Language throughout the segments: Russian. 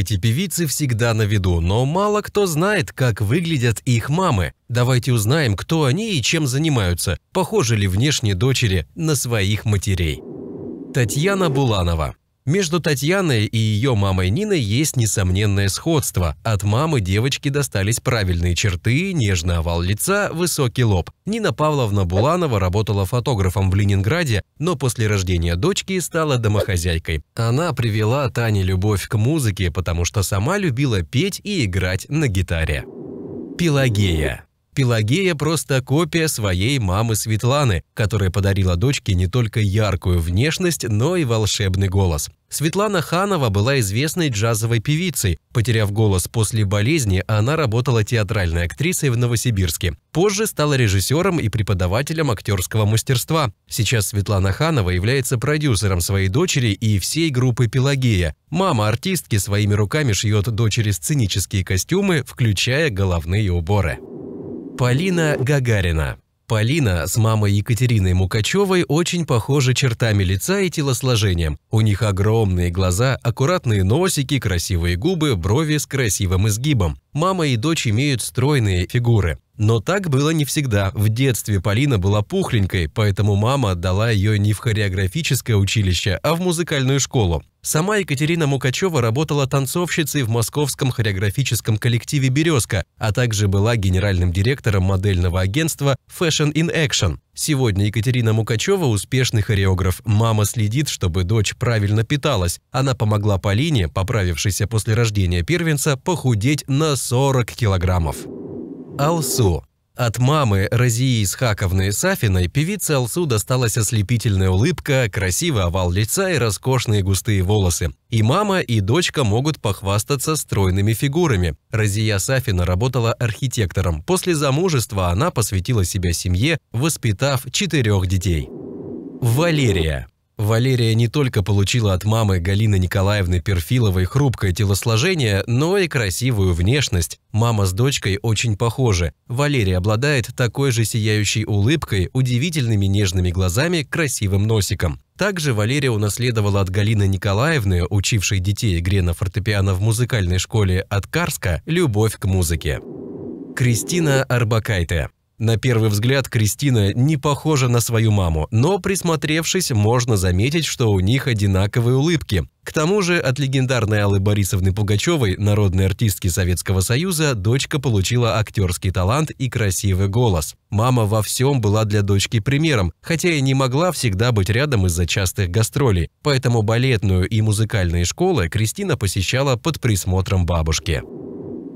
Эти певицы всегда на виду, но мало кто знает, как выглядят их мамы. Давайте узнаем, кто они и чем занимаются, похожи ли внешние дочери на своих матерей. Татьяна Буланова между Татьяной и ее мамой Ниной есть несомненное сходство. От мамы девочки достались правильные черты, нежный овал лица, высокий лоб. Нина Павловна Буланова работала фотографом в Ленинграде, но после рождения дочки стала домохозяйкой. Она привела Тане любовь к музыке, потому что сама любила петь и играть на гитаре. Пелагея Пелагея просто копия своей мамы Светланы, которая подарила дочке не только яркую внешность, но и волшебный голос. Светлана Ханова была известной джазовой певицей. Потеряв голос после болезни, она работала театральной актрисой в Новосибирске. Позже стала режиссером и преподавателем актерского мастерства. Сейчас Светлана Ханова является продюсером своей дочери и всей группы «Пелагея». Мама артистки своими руками шьет дочери сценические костюмы, включая головные уборы. Полина Гагарина. Полина с мамой Екатериной Мукачевой очень похожи чертами лица и телосложением. У них огромные глаза, аккуратные носики, красивые губы, брови с красивым изгибом. Мама и дочь имеют стройные фигуры. Но так было не всегда. В детстве Полина была пухленькой, поэтому мама отдала ее не в хореографическое училище, а в музыкальную школу. Сама Екатерина Мукачева работала танцовщицей в московском хореографическом коллективе «Березка», а также была генеральным директором модельного агентства Fashion in Action. Сегодня Екатерина Мукачева – успешный хореограф. Мама следит, чтобы дочь правильно питалась. Она помогла Полине, поправившейся после рождения первенца, похудеть на 40 килограммов. Алсу от мамы Розии Исхаковны Сафиной певице Алсу досталась ослепительная улыбка, красивый овал лица и роскошные густые волосы. И мама, и дочка могут похвастаться стройными фигурами. Розия Сафина работала архитектором. После замужества она посвятила себя семье, воспитав четырех детей. Валерия Валерия не только получила от мамы Галины Николаевны Перфиловой хрупкое телосложение, но и красивую внешность. Мама с дочкой очень похожи. Валерия обладает такой же сияющей улыбкой, удивительными нежными глазами, красивым носиком. Также Валерия унаследовала от Галины Николаевны, учившей детей игре на фортепиано в музыкальной школе от Карска, любовь к музыке. Кристина Арбакайте на первый взгляд Кристина не похожа на свою маму, но присмотревшись, можно заметить, что у них одинаковые улыбки. К тому же от легендарной Аллы Борисовны Пугачевой, народной артистки Советского Союза, дочка получила актерский талант и красивый голос. Мама во всем была для дочки примером, хотя и не могла всегда быть рядом из-за частых гастролей, поэтому балетную и музыкальные школы Кристина посещала под присмотром бабушки.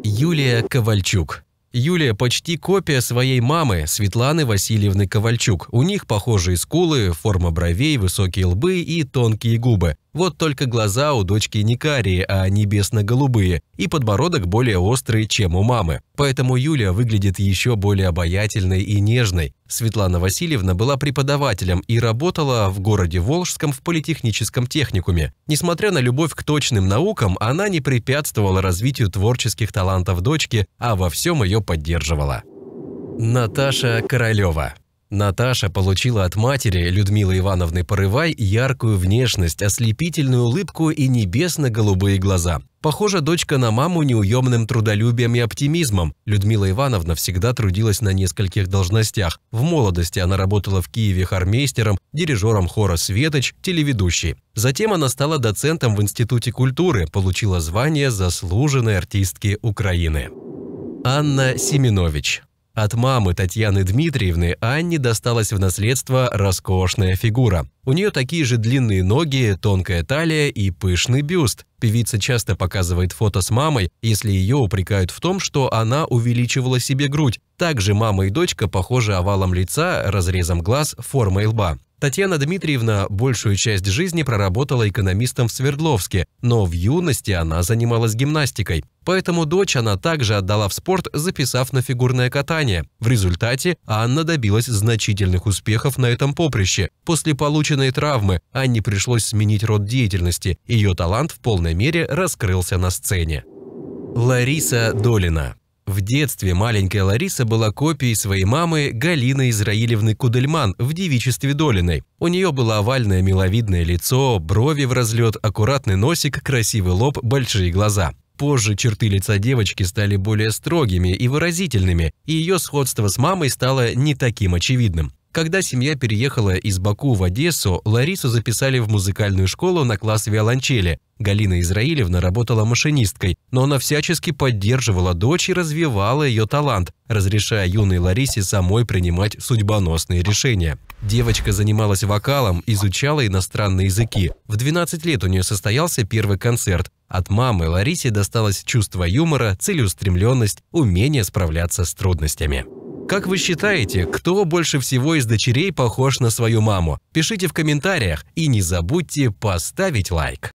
Юлия Ковальчук Юлия почти копия своей мамы, Светланы Васильевны Ковальчук. У них похожие скулы, форма бровей, высокие лбы и тонкие губы. Вот только глаза у дочки не карие, а небесно-голубые, и подбородок более острый, чем у мамы. Поэтому Юля выглядит еще более обаятельной и нежной. Светлана Васильевна была преподавателем и работала в городе Волжском в политехническом техникуме. Несмотря на любовь к точным наукам, она не препятствовала развитию творческих талантов дочки, а во всем ее поддерживала. Наташа Королева Наташа получила от матери Людмилы Ивановны Порывай яркую внешность, ослепительную улыбку и небесно-голубые глаза. Похожа дочка на маму неуемным трудолюбием и оптимизмом. Людмила Ивановна всегда трудилась на нескольких должностях. В молодости она работала в Киеве хормейстером, дирижером хора «Светоч», телеведущей. Затем она стала доцентом в Институте культуры, получила звание заслуженной артистки Украины. Анна Семенович от мамы Татьяны Дмитриевны Анне досталась в наследство роскошная фигура. У нее такие же длинные ноги, тонкая талия и пышный бюст. Певица часто показывает фото с мамой, если ее упрекают в том, что она увеличивала себе грудь. Также мама и дочка похожи овалом лица, разрезом глаз, формой лба. Татьяна Дмитриевна большую часть жизни проработала экономистом в Свердловске, но в юности она занималась гимнастикой. Поэтому дочь она также отдала в спорт, записав на фигурное катание. В результате Анна добилась значительных успехов на этом поприще. После полученной травмы Анне пришлось сменить род деятельности. Ее талант в полной мере раскрылся на сцене. Лариса Долина в детстве маленькая Лариса была копией своей мамы Галины Израилевны Кудельман в девичестве Долиной. У нее было овальное миловидное лицо, брови в разлет, аккуратный носик, красивый лоб, большие глаза. Позже черты лица девочки стали более строгими и выразительными, и ее сходство с мамой стало не таким очевидным. Когда семья переехала из Баку в Одессу, Ларису записали в музыкальную школу на класс виолончели. Галина Израилевна работала машинисткой, но она всячески поддерживала дочь и развивала ее талант, разрешая юной Ларисе самой принимать судьбоносные решения. Девочка занималась вокалом, изучала иностранные языки. В 12 лет у нее состоялся первый концерт. От мамы Ларисе досталось чувство юмора, целеустремленность, умение справляться с трудностями. Как вы считаете, кто больше всего из дочерей похож на свою маму? Пишите в комментариях и не забудьте поставить лайк.